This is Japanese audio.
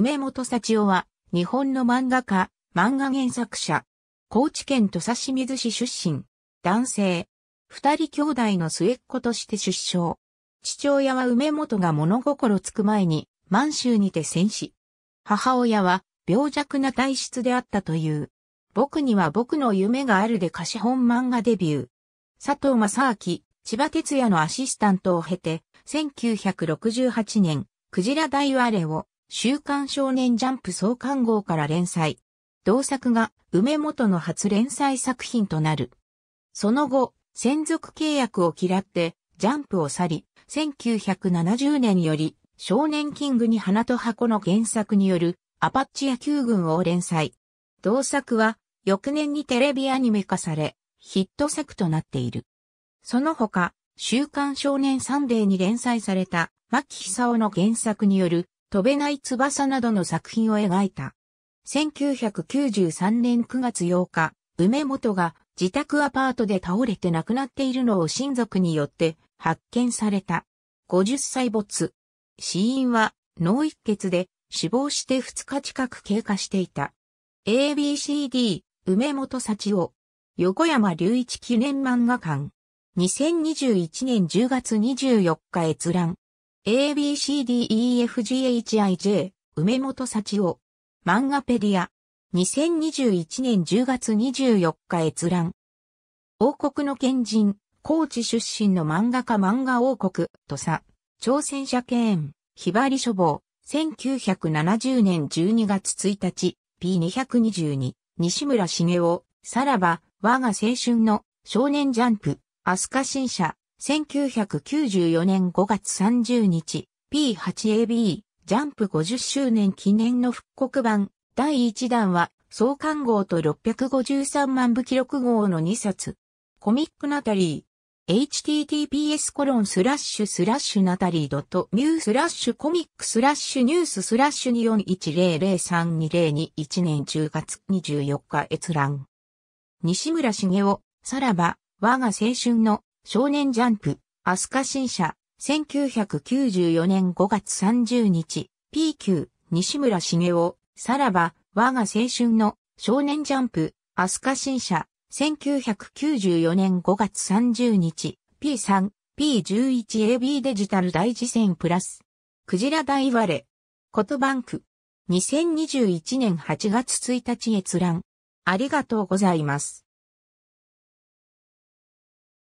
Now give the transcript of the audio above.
梅本幸夫は、日本の漫画家、漫画原作者。高知県土佐清水市出身。男性。二人兄弟の末っ子として出生。父親は梅本が物心つく前に、満州にて戦死。母親は、病弱な体質であったという。僕には僕の夢があるで貸本漫画デビュー。佐藤正明、千葉哲也のアシスタントを経て、1968年、クジラ大我れを週刊少年ジャンプ創刊号から連載。同作が梅本の初連載作品となる。その後、専属契約を嫌ってジャンプを去り、1970年より少年キングに花と箱の原作によるアパッチ野球軍を連載。同作は翌年にテレビアニメ化され、ヒット作となっている。その他、週刊少年サンデーに連載された牧久夫の原作による飛べない翼などの作品を描いた。1993年9月8日、梅本が自宅アパートで倒れて亡くなっているのを親族によって発見された。50歳没。死因は脳一血で死亡して2日近く経過していた。ABCD 梅本幸夫横山隆一記念漫画館2021年10月24日閲覧 ABCDEFGHIJ、梅本幸夫。漫画ペディア。2021年10月24日閲覧。王国の賢人、高知出身の漫画家漫画王国、土佐。挑戦者権、ひばり書房、1970年12月1日、P222、西村茂雄、さらば、我が青春の少年ジャンプ、飛鳥新社、1994年5月30日、P8AB ジャンプ50周年記念の復刻版第1弾は創刊号と653万部記録号の2冊。コミックナタリー。https コロンスラッシュスラッシュナタリー .new スラッシュコミックスラッシュニューススラッシュ24100320221年10月24日閲覧。西村茂雄、さらば、我が青春の少年ジャンプ、アスカ新社、1994年5月30日、P 級、西村茂雄、さらば、我が青春の、少年ジャンプ、アスカ新社、1994年5月30日、P3、P11AB デジタル大事戦プラス、クジラ大割れ、ことバンク、2021年8月1日閲覧、ありがとうございます。